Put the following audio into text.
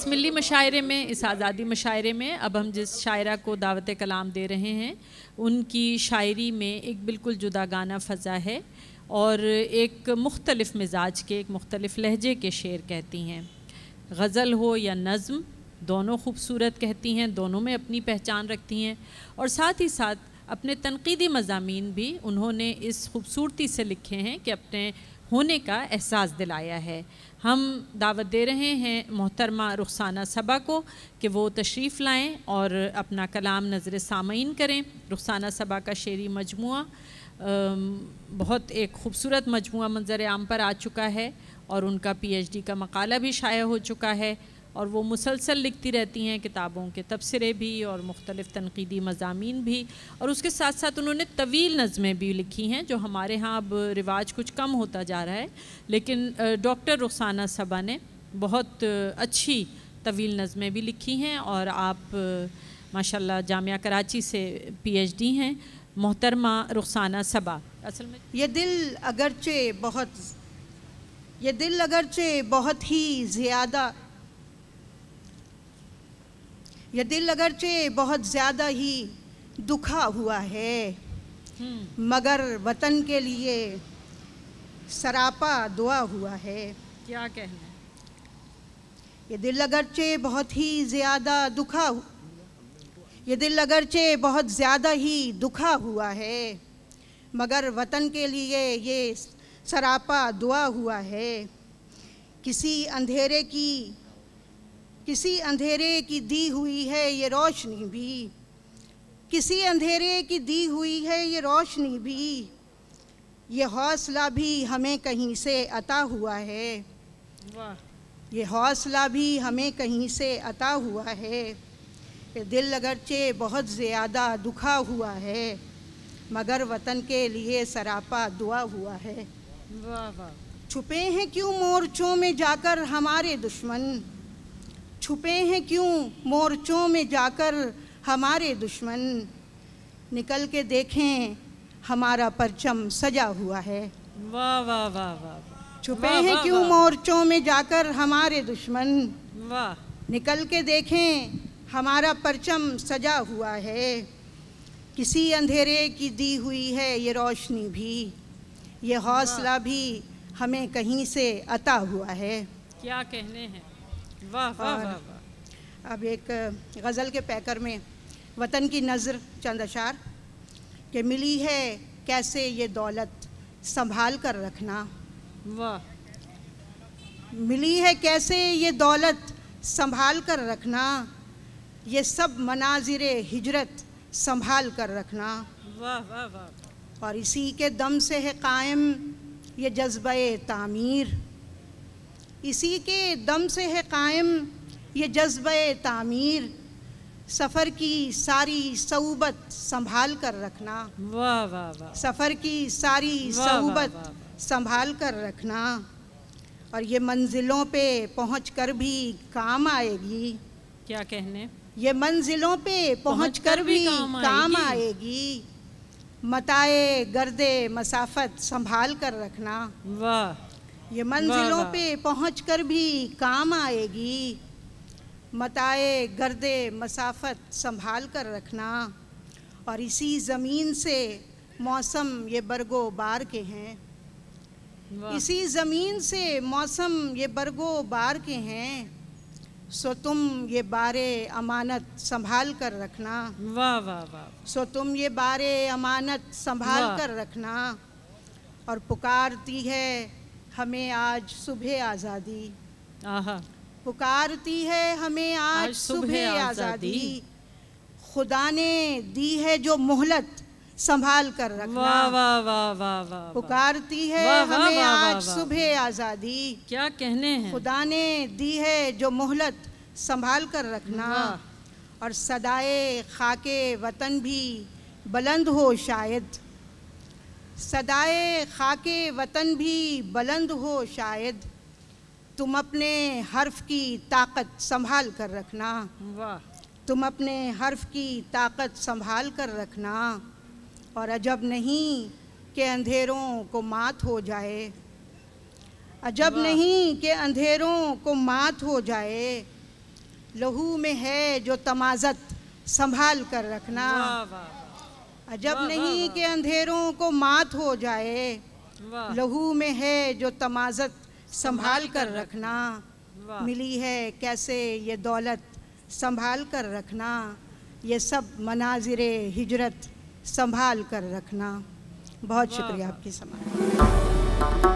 इस मिली मशायरे में इस आज़ादी मशायरे में अब हम जिस शायरा को दावत कलाम दे रहे हैं उनकी शायरी में एक बिल्कुल जुदा गाना फ़ज़ा है और एक मुख्तलफ़ मिजाज के एक मुख्तलफ़ लहजे के शेर कहती हैं गज़ल हो या नज़म दोनों खूबसूरत कहती हैं दोनों में अपनी पहचान रखती हैं और साथ ही साथ अपने तनकीदी मजामी भी उन्होंने इस खूबसूरती से लिखे हैं कि अपने होने का एहसास दिलाया है हम दावत दे रहे हैं मोहतरमा रुखसाना सबा को कि वो तशरीफ़ लाएँ और अपना कलाम नज़र सामीन करें रुखसाना सबा का शेरी मजमू बहुत एक ख़ूबसूरत मजमु मंज़र आम पर आ चुका है और उनका पीएचडी का मकाला भी शाया हो चुका है और वो मुसलसल लिखती रहती हैं किताबों के तबसरे भी और मुख्तलिफ़ तनकीदी मजामी भी और उसके साथ साथ उन्होंने तवील नज़में भी लिखी हैं जो हमारे यहाँ अब रिवाज कुछ कम होता जा रहा है लेकिन डॉक्टर रुखसाना सबा ने बहुत अच्छी तवील नज़में भी लिखी हैं और आप माशा जामिया कराची से डी हैं मोहतरमा रुखसाना सबा असल में ये दिल अगरचे बहुत ये दिल अगरचे बहुत ही ज़्यादा यह दिल अगरचे बहुत ज़्यादा ही दुखा हुआ है हम्म। मगर वतन के लिए सरापा दुआ हुआ है क्या कहना ये दिल अगरचे बहुत ही ज़्यादा दुखा ये दिल अगरचे बहुत ज़्यादा ही दुखा हुआ है मगर वतन के लिए ये सरापा दुआ हुआ है किसी अंधेरे की किसी अंधेरे की दी हुई है ये रोशनी भी किसी अंधेरे की दी हुई है ये रोशनी भी ये हौसला भी हमें कहीं से अता हुआ है ये हौसला भी हमें कहीं से अता हुआ है ये दिल अगरचे बहुत ज़्यादा दुखा हुआ है मगर वतन के लिए सरापा दुआ हुआ है छुपे हैं क्यों मोर्चों में जाकर हमारे दुश्मन छुपे हैं क्यों मोर्चों में जाकर हमारे दुश्मन निकल के देखें हमारा परचम सजा हुआ है वाह वाह वाह वाह छुपे हैं क्यों मोर्चों में जाकर हमारे दुश्मन वाह निकल के देखें हमारा परचम सजा हुआ है किसी अंधेरे की दी हुई है ये रोशनी भी ये हौसला भी हमें कहीं से अता हुआ है क्या कहने हैं वाह वाह वाह अब एक गज़ल के पैकर में वतन की नज़र चंद अशार के मिली है कैसे ये दौलत संभाल कर रखना वाह मिली है कैसे ये दौलत संभाल कर रखना ये सब मनाजिर हिजरत संभाल कर रखना वाह वाह वाह और इसी के दम से है कायम ये जज्बे तामीर इसी के दम से है कायम ये जज्ब तामीर सफ़र की सारी सऊबत संभाल कर रखना वाह वाह वाह सफ़र की सारी सऊबत संभाल कर रखना और ये मंजिलों पे पहुँच कर भी काम आएगी क्या कहने ये मंजिलों पे पहुँच, पहुँच कर, कर भी काम आएगी, काम आएगी। मताए गर्दे मसाफत संभाल कर रखना वाह ये मंजिलों पे पहुँच कर भी काम आएगी मताए गर्दे मसाफत संभाल कर रखना और इसी ज़मीन से मौसम ये बरगो बार के हैं इसी ज़मीन से मौसम ये बरगो बार के हैं सो तुम ये बारे अमानत संभाल कर रखना वाह वाह वाह सो तुम ये बारे अमानत संभाल कर रखना और पुकारती है हमें आज सुबह आज़ादी पुकारती है हमें आज, आज सुबह आज़ादी खुदा ने दी है जो मोहलत संभाल कर रखना पुकारती है वा, वा, हमें वा, आज सुबह आज़ादी क्या कहने हैं खुदा ने दी है जो मोहलत संभाल कर रखना और सदाए खाके वतन भी बुलंद हो शायद सदाए खाके वतन भी बुलंद हो शायद तुम अपने हर्फ की ताकत संभाल कर रखना वाह तुम अपने हर्फ की ताकत संभाल कर रखना और अजब नहीं कि अंधेरों को मात हो जाए अजब नहीं कि अंधेरों को मात हो जाए लहू में है जो तमाजत संभाल कर रखना वाह अजब नहीं कि अंधेरों को मात हो जाए लहू में है जो तमाजत संभाल कर रखना मिली है कैसे ये दौलत संभाल कर रखना ये सब मनाजिर हिजरत संभाल कर रखना बहुत शुक्रिया आपकी समाज